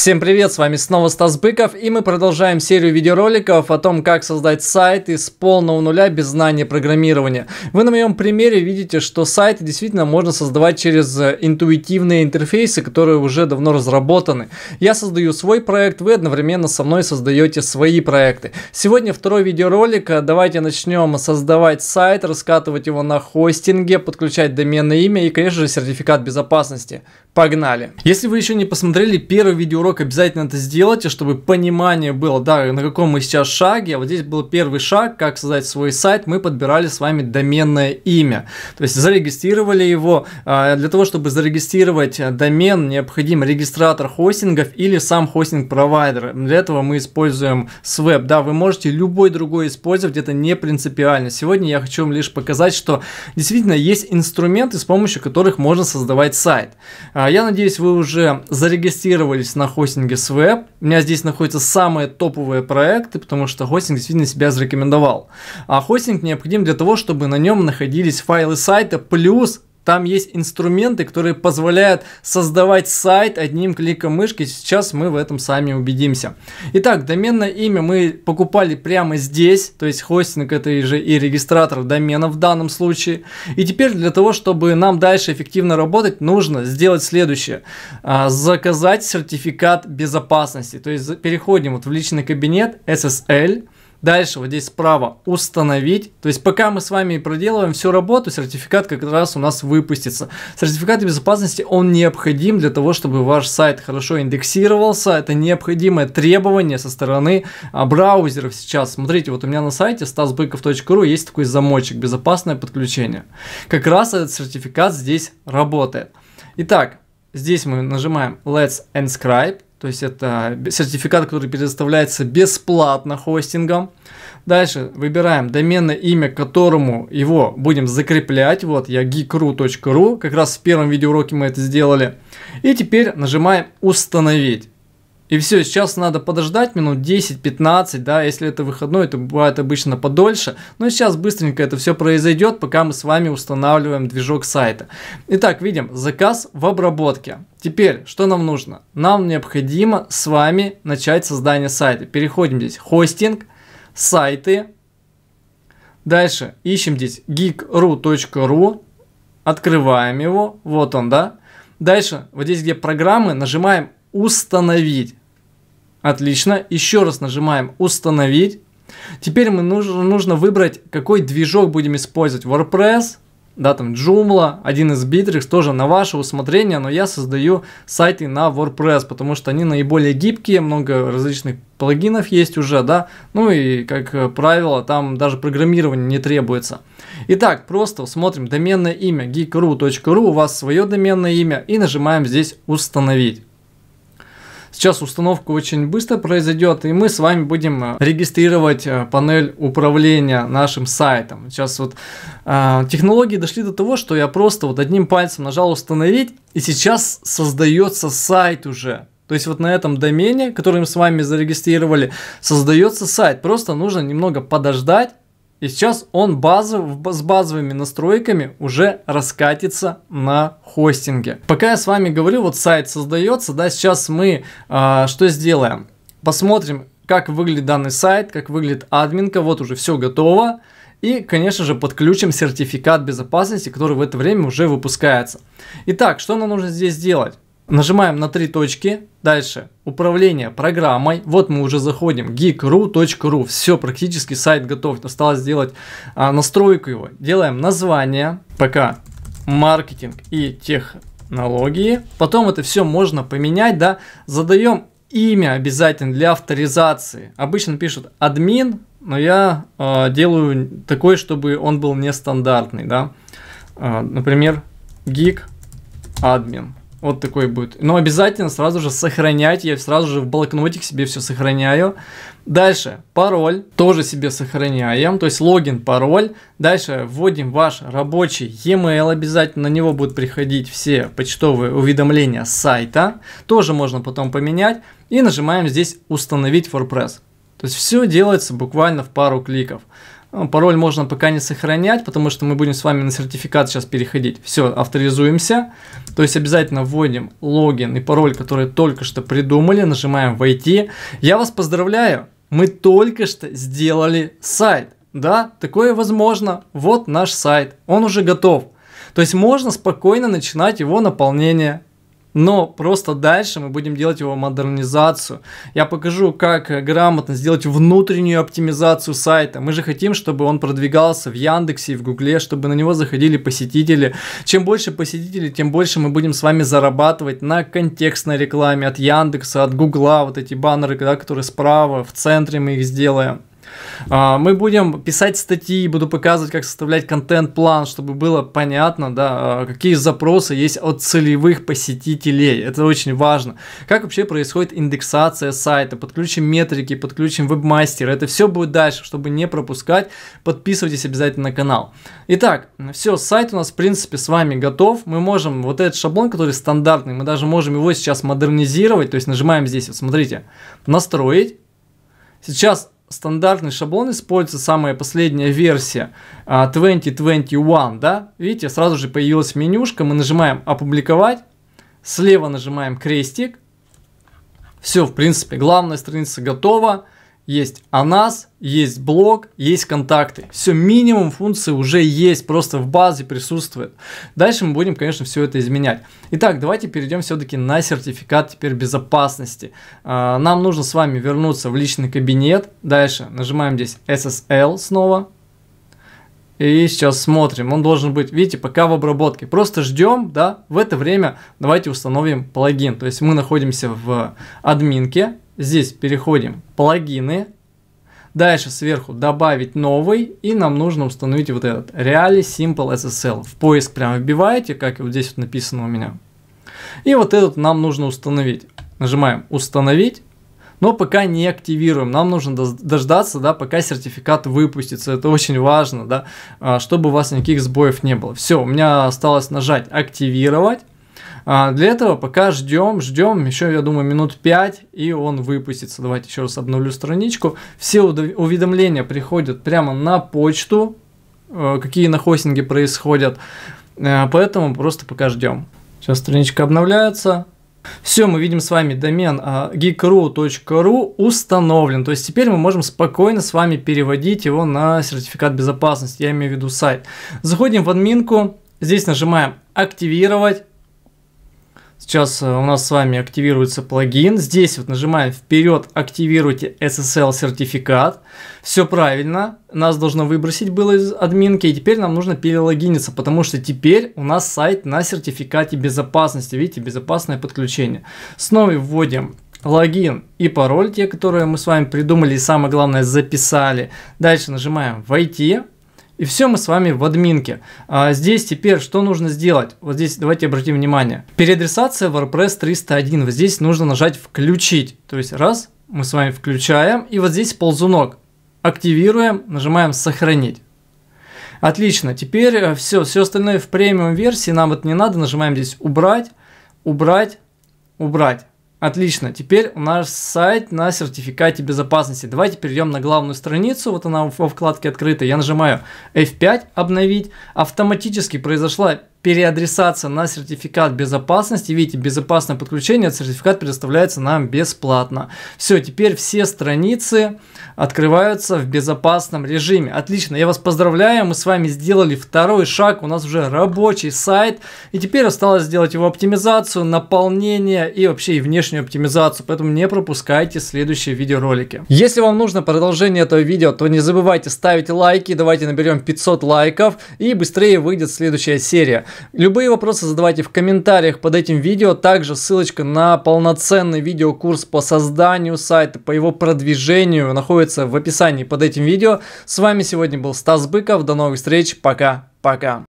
Всем привет, с вами снова Стас Быков и мы продолжаем серию видеороликов о том, как создать сайт из полного нуля без знания программирования. Вы на моем примере видите, что сайты действительно можно создавать через э, интуитивные интерфейсы, которые уже давно разработаны. Я создаю свой проект, вы одновременно со мной создаете свои проекты. Сегодня второй видеоролик, э, давайте начнем создавать сайт, раскатывать его на хостинге, подключать доменное имя и, конечно же, сертификат безопасности. Погнали! Если вы еще не посмотрели первый видеоролик, урок обязательно это сделайте, чтобы понимание было, да, на каком мы сейчас шаге. А вот здесь был первый шаг, как создать свой сайт. Мы подбирали с вами доменное имя. То есть зарегистрировали его. А, для того, чтобы зарегистрировать домен, необходим регистратор хостингов или сам хостинг-провайдер. Для этого мы используем SWEB. Да, вы можете любой другой использовать, это не принципиально. Сегодня я хочу вам лишь показать, что действительно есть инструменты, с помощью которых можно создавать сайт. А, я надеюсь, вы уже зарегистрировались на хостинге Swap. У меня здесь находятся самые топовые проекты, потому что хостинг действительно себя зарекомендовал. А хостинг необходим для того, чтобы на нем находились файлы сайта плюс там есть инструменты, которые позволяют создавать сайт одним кликом мышки. Сейчас мы в этом сами убедимся. Итак, доменное имя мы покупали прямо здесь, то есть хостинг это же и регистратор домена в данном случае. И теперь для того, чтобы нам дальше эффективно работать, нужно сделать следующее. А, заказать сертификат безопасности. То есть переходим вот в личный кабинет SSL. Дальше вот здесь справа установить. То есть пока мы с вами проделываем всю работу, сертификат как раз у нас выпустится. Сертификат безопасности, он необходим для того, чтобы ваш сайт хорошо индексировался. Это необходимое требование со стороны а, браузеров сейчас. Смотрите, вот у меня на сайте stasbыков.ru есть такой замочек «Безопасное подключение». Как раз этот сертификат здесь работает. Итак, здесь мы нажимаем «Let's Inscribe». То есть это сертификат, который предоставляется бесплатно хостингом. Дальше выбираем доменное имя, которому его будем закреплять. Вот я geekru.ru, как раз в первом видеоуроке мы это сделали. И теперь нажимаем «Установить». И все, сейчас надо подождать минут 10-15, да, если это выходной, это бывает обычно подольше. Но сейчас быстренько это все произойдет, пока мы с вами устанавливаем движок сайта. Итак, видим заказ в обработке. Теперь, что нам нужно? Нам необходимо с вами начать создание сайта. Переходим здесь хостинг, сайты. Дальше ищем здесь geekru.ru, открываем его, вот он, да. Дальше, вот здесь, где программы, нажимаем установить. Отлично. Еще раз нажимаем «Установить». Теперь мы нужно, нужно выбрать, какой движок будем использовать. WordPress, да, там Joomla, один из Bittrex, тоже на ваше усмотрение, но я создаю сайты на WordPress, потому что они наиболее гибкие, много различных плагинов есть уже, да, ну и, как правило, там даже программирование не требуется. Итак, просто смотрим доменное имя geekru.ru, у вас свое доменное имя, и нажимаем здесь «Установить». Сейчас установка очень быстро произойдет, и мы с вами будем э, регистрировать э, панель управления нашим сайтом. Сейчас вот э, технологии дошли до того, что я просто вот одним пальцем нажал установить, и сейчас создается сайт уже. То есть вот на этом домене, который мы с вами зарегистрировали, создается сайт. Просто нужно немного подождать, и сейчас он базов, с базовыми настройками уже раскатится на хостинге. Пока я с вами говорю, вот сайт создается, да, сейчас мы э, что сделаем? Посмотрим, как выглядит данный сайт, как выглядит админка, вот уже все готово. И, конечно же, подключим сертификат безопасности, который в это время уже выпускается. Итак, что нам нужно здесь сделать? Нажимаем на три точки. Дальше. Управление программой. Вот мы уже заходим. geekru.ru. Все, практически сайт готов. Осталось сделать а, настройку его. Делаем название. Пока. Маркетинг и технологии. Потом это все можно поменять. да. Задаем имя обязательно для авторизации. Обычно пишут админ, но я э, делаю такой, чтобы он был нестандартный, да. Э, например, geek админ. Вот такой будет. Но обязательно сразу же сохранять. Я сразу же в блокнотик себе все сохраняю. Дальше пароль тоже себе сохраняем. То есть логин, пароль. Дальше вводим ваш рабочий e-mail. Обязательно на него будут приходить все почтовые уведомления с сайта. Тоже можно потом поменять. И нажимаем здесь установить WordPress. То есть все делается буквально в пару кликов. Ну, пароль можно пока не сохранять, потому что мы будем с вами на сертификат сейчас переходить. Все, авторизуемся. То есть обязательно вводим логин и пароль, который только что придумали. Нажимаем «Войти». Я вас поздравляю, мы только что сделали сайт. Да, такое возможно. Вот наш сайт, он уже готов. То есть можно спокойно начинать его наполнение но просто дальше мы будем делать его модернизацию. Я покажу, как грамотно сделать внутреннюю оптимизацию сайта. Мы же хотим, чтобы он продвигался в Яндексе и в Гугле, чтобы на него заходили посетители. Чем больше посетителей, тем больше мы будем с вами зарабатывать на контекстной рекламе от Яндекса, от Гугла, вот эти баннеры, да, которые справа, в центре мы их сделаем. А, мы будем писать статьи, буду показывать, как составлять контент-план, чтобы было понятно, да, а, какие запросы есть от целевых посетителей. Это очень важно. Как вообще происходит индексация сайта, подключим метрики, подключим вебмастера. Это все будет дальше, чтобы не пропускать. Подписывайтесь обязательно на канал. Итак, все, сайт у нас в принципе с вами готов. Мы можем вот этот шаблон, который стандартный, мы даже можем его сейчас модернизировать. То есть нажимаем здесь, вот смотрите, настроить. Сейчас стандартный шаблон используется самая последняя версия 2021, а, да? Видите, сразу же появилась менюшка, мы нажимаем «Опубликовать», слева нажимаем крестик, все, в принципе, главная страница готова, есть о нас, есть блог, есть контакты. Все, минимум функции уже есть, просто в базе присутствует. Дальше мы будем, конечно, все это изменять. Итак, давайте перейдем все-таки на сертификат теперь безопасности. А, нам нужно с вами вернуться в личный кабинет. Дальше нажимаем здесь SSL снова, и сейчас смотрим, он должен быть, видите, пока в обработке. Просто ждем, да, в это время давайте установим плагин. То есть мы находимся в админке, Здесь переходим «Плагины». Дальше сверху добавить новый, и нам нужно установить вот этот Reali Simple SSL. В поиск прямо вбиваете, как вот здесь вот написано у меня. И вот этот нам нужно установить. Нажимаем «Установить», но пока не активируем. Нам нужно дождаться, да, пока сертификат выпустится. Это очень важно, да, а, чтобы у вас никаких сбоев не было. Все, у меня осталось нажать «Активировать». А для этого пока ждем, ждем, еще, я думаю, минут 5, и он выпустится. Давайте еще раз обновлю страничку. Все уведомления приходят прямо на почту, э, какие на хостинге происходят. Э, поэтому просто пока ждем. Сейчас страничка обновляется. Все, мы видим с вами домен а, geekru.ru установлен. То есть теперь мы можем спокойно с вами переводить его на сертификат безопасности, я имею в виду сайт. Заходим в админку, здесь нажимаем «Активировать», Сейчас э, у нас с вами активируется плагин. Здесь вот нажимаем вперед, активируйте SSL сертификат. Все правильно. Нас должно выбросить было из админки. И теперь нам нужно перелогиниться, потому что теперь у нас сайт на сертификате безопасности. Видите, безопасное подключение. Снова вводим логин и пароль, те, которые мы с вами придумали и самое главное записали. Дальше нажимаем «Войти». И все мы с вами в админке. А здесь теперь что нужно сделать? Вот здесь давайте обратим внимание. Переадресация WordPress 301. Вот здесь нужно нажать «Включить». То есть раз, мы с вами включаем, и вот здесь ползунок. Активируем, нажимаем «Сохранить». Отлично, теперь все, э, все остальное в премиум версии, нам это не надо, нажимаем здесь «Убрать», «Убрать», «Убрать». Отлично, теперь у нас сайт на сертификате безопасности. Давайте перейдем на главную страницу, вот она во вкладке открыта. Я нажимаю F5 «Обновить». Автоматически произошла переадресаться на сертификат безопасности. Видите, безопасное подключение, сертификат предоставляется нам бесплатно. Все, теперь все страницы открываются в безопасном режиме. Отлично, я вас поздравляю, мы с вами сделали второй шаг, у нас уже рабочий сайт. И теперь осталось сделать его оптимизацию, наполнение и вообще и внешнюю оптимизацию. Поэтому не пропускайте следующие видеоролики. Если вам нужно продолжение этого видео, то не забывайте ставить лайки, давайте наберем 500 лайков и быстрее выйдет следующая серия. Любые вопросы задавайте в комментариях под этим видео. Также ссылочка на полноценный видеокурс по созданию сайта, по его продвижению находится в описании под этим видео. С вами сегодня был Стас Быков. До новых встреч. Пока-пока.